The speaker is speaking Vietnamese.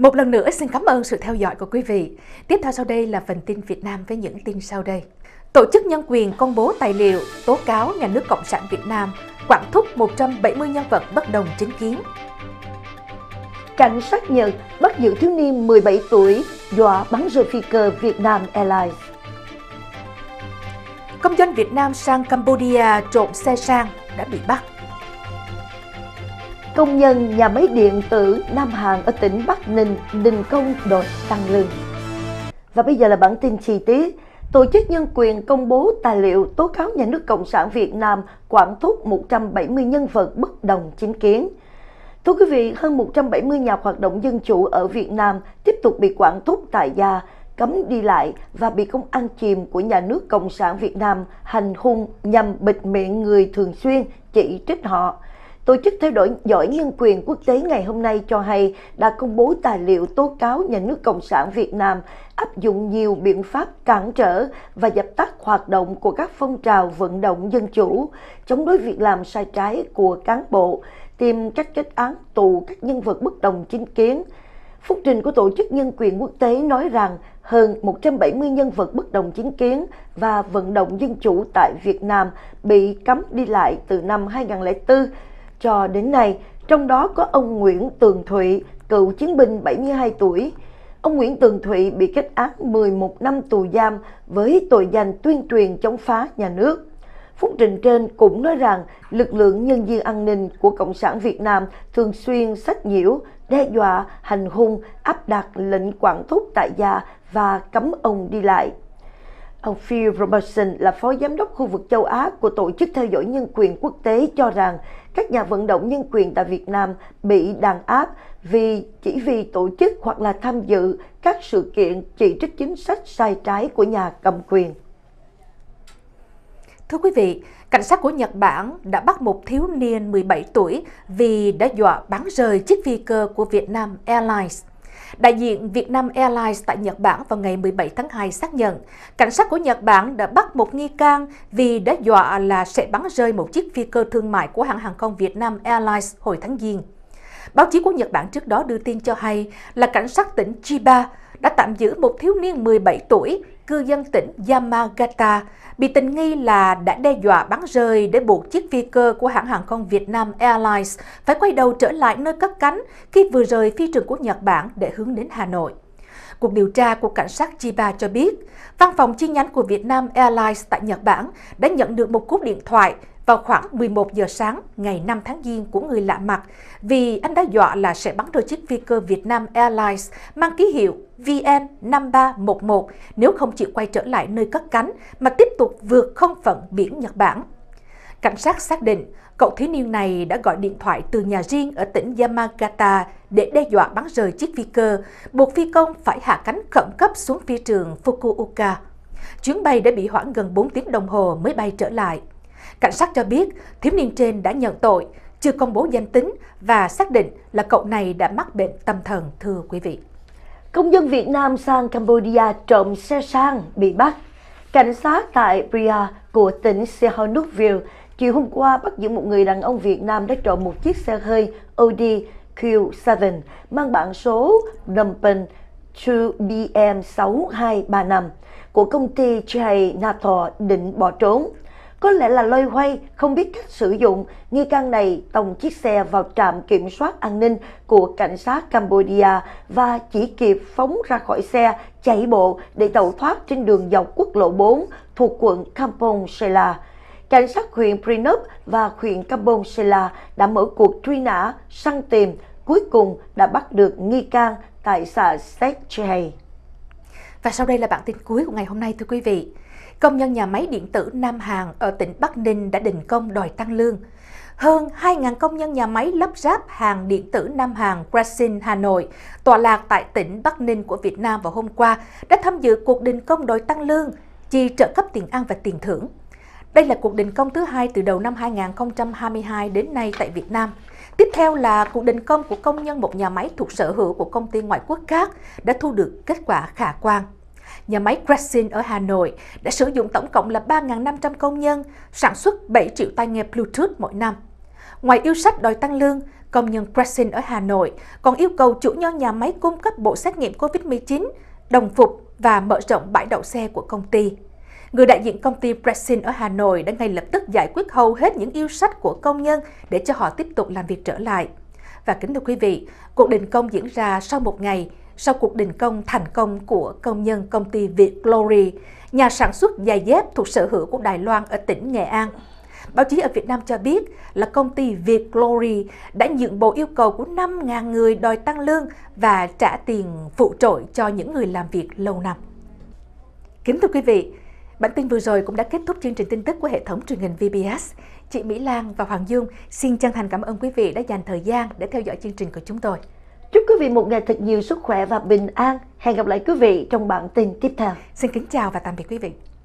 Một lần nữa xin cảm ơn sự theo dõi của quý vị. Tiếp theo sau đây là phần tin Việt Nam với những tin sau đây. Tổ chức nhân quyền công bố tài liệu tố cáo nhà nước Cộng sản Việt Nam quản thúc 170 nhân vật bất đồng chính kiến. Cảnh sát Nhật bắt giữ thiếu niên 17 tuổi dọa bắn rơi phi cơ Vietnam Airlines. Công dân Việt Nam sang Campuchia trộm xe sang đã bị bắt công nhân nhà máy điện tử Nam Hàn ở tỉnh Bắc Ninh đình công đột tăng lương. Và bây giờ là bản tin chi tiết. Tổ chức Nhân quyền công bố tài liệu tố cáo nhà nước Cộng sản Việt Nam quản thúc 170 nhân vật bất đồng chính kiến. Thưa quý vị, hơn 170 nhà hoạt động dân chủ ở Việt Nam tiếp tục bị quản thúc tại gia, cấm đi lại và bị công an chìm của nhà nước Cộng sản Việt Nam hành hung nhằm bịt miệng người thường xuyên chỉ trích họ. Tổ chức Thay đổi giỏi nhân quyền quốc tế ngày hôm nay cho hay đã công bố tài liệu tố cáo nhà nước Cộng sản Việt Nam áp dụng nhiều biện pháp cản trở và dập tắt hoạt động của các phong trào vận động dân chủ, chống đối việc làm sai trái của cán bộ, tìm cách kết án tù các nhân vật bất đồng chính kiến. Phúc trình của Tổ chức Nhân quyền Quốc tế nói rằng hơn 170 nhân vật bất đồng chính kiến và vận động dân chủ tại Việt Nam bị cấm đi lại từ năm 2004 cho đến nay, trong đó có ông Nguyễn Tường Thụy, cựu chiến binh 72 tuổi. Ông Nguyễn Tường Thụy bị kết án 11 năm tù giam với tội danh tuyên truyền chống phá nhà nước. Phúc trình trên cũng nói rằng lực lượng nhân viên an ninh của Cộng sản Việt Nam thường xuyên sách nhiễu, đe dọa, hành hung, áp đặt lệnh quản thúc tại gia và cấm ông đi lại. Ông Phil Robertson là phó giám đốc khu vực châu Á của Tổ chức Theo dõi Nhân quyền Quốc tế cho rằng các nhà vận động nhân quyền tại Việt Nam bị đàn áp vì chỉ vì tổ chức hoặc là tham dự các sự kiện chỉ trích chính sách sai trái của nhà cầm quyền. Thưa quý vị, cảnh sát của Nhật Bản đã bắt một thiếu niên 17 tuổi vì đã dọa bắn rời chiếc phi cơ của Vietnam Airlines. Đại diện Vietnam Airlines tại Nhật Bản vào ngày 17 tháng 2 xác nhận, cảnh sát của Nhật Bản đã bắt một nghi can vì đã dọa là sẽ bắn rơi một chiếc phi cơ thương mại của hãng hàng không Vietnam Airlines hồi tháng Giêng. Báo chí của Nhật Bản trước đó đưa tin cho hay là cảnh sát tỉnh Chiba đã tạm giữ một thiếu niên 17 tuổi, cư dân tỉnh Yamagata, bị tình nghi là đã đe dọa bắn rơi để buộc chiếc phi cơ của hãng hàng không Việt Nam Airlines phải quay đầu trở lại nơi cất cánh khi vừa rời phi trường của Nhật Bản để hướng đến Hà Nội. Cuộc điều tra của cảnh sát Chiba cho biết, văn phòng chi nhánh của Việt Nam Airlines tại Nhật Bản đã nhận được một cuộc điện thoại vào khoảng 11 giờ sáng ngày 5 tháng Giêng của người lạ mặt vì anh đã dọa là sẽ bắn rơi chiếc phi cơ Việt Nam Airlines mang ký hiệu VN5311 nếu không chịu quay trở lại nơi cất cánh mà tiếp tục vượt không phận biển Nhật Bản. Cảnh sát xác định cậu thiếu niên này đã gọi điện thoại từ nhà riêng ở tỉnh Yamagata để đe dọa bắn rơi chiếc phi cơ, buộc phi công phải hạ cánh khẩn cấp xuống phi trường Fukuoka. Chuyến bay đã bị hoãn gần 4 tiếng đồng hồ mới bay trở lại. Cảnh sát cho biết thiếu niên trên đã nhận tội, chưa công bố danh tính và xác định là cậu này đã mắc bệnh tâm thần, thưa quý vị. Công dân Việt Nam sang Campuchia trộm xe sang bị bắt. Cảnh sát tại Bria của tỉnh Sihanoukville chiều hôm qua bắt giữ một người đàn ông Việt Nam đã trộm một chiếc xe hơi Audi Q7 mang bản số Numpen 2BM6235 của công ty Jay Nathor định bỏ trốn. Có lẽ là lôi hoay, không biết cách sử dụng, nghi can này tông chiếc xe vào trạm kiểm soát an ninh của cảnh sát Campuchia và chỉ kịp phóng ra khỏi xe, chạy bộ để tẩu thoát trên đường dọc quốc lộ 4 thuộc quận Kampong Sela. Cảnh sát huyện Prinup và huyện Kampong Sela đã mở cuộc truy nã, săn tìm, cuối cùng đã bắt được nghi can tại xã Sechehei. Và sau đây là bản tin cuối của ngày hôm nay thưa quý vị công nhân nhà máy điện tử Nam Hàn ở tỉnh Bắc Ninh đã đình công đòi tăng lương. Hơn 2.000 công nhân nhà máy lắp ráp hàng điện tử Nam Hàn Krasin, Hà Nội, tọa lạc tại tỉnh Bắc Ninh của Việt Nam vào hôm qua, đã tham dự cuộc đình công đòi tăng lương, chi trợ cấp tiền ăn và tiền thưởng. Đây là cuộc đình công thứ hai từ đầu năm 2022 đến nay tại Việt Nam. Tiếp theo là cuộc đình công của công nhân một nhà máy thuộc sở hữu của công ty ngoại quốc khác đã thu được kết quả khả quan nhà máy Crescent ở Hà Nội đã sử dụng tổng cộng là 3.500 công nhân, sản xuất 7 triệu tai nghe Bluetooth mỗi năm. Ngoài yêu sách đòi tăng lương, công nhân Crescent ở Hà Nội còn yêu cầu chủ nhân nhà máy cung cấp bộ xét nghiệm COVID-19, đồng phục và mở rộng bãi đậu xe của công ty. Người đại diện công ty Crescent ở Hà Nội đã ngay lập tức giải quyết hầu hết những yêu sách của công nhân để cho họ tiếp tục làm việc trở lại. Và kính thưa quý vị, cuộc đình công diễn ra sau một ngày sau cuộc đình công thành công của công nhân công ty Việt Glory, nhà sản xuất giày dép thuộc sở hữu của Đài Loan ở tỉnh Nghệ An. Báo chí ở Việt Nam cho biết là công ty Việt Glory đã nhượng bộ yêu cầu của 5.000 người đòi tăng lương và trả tiền phụ trội cho những người làm việc lâu năm. Kính thưa quý vị, bản tin vừa rồi cũng đã kết thúc chương trình tin tức của hệ thống truyền hình VBS. Chị Mỹ Lan và Hoàng Dương xin chân thành cảm ơn quý vị đã dành thời gian để theo dõi chương trình của chúng tôi. Chúc quý vị một ngày thật nhiều sức khỏe và bình an. Hẹn gặp lại quý vị trong bản tin tiếp theo. Xin kính chào và tạm biệt quý vị.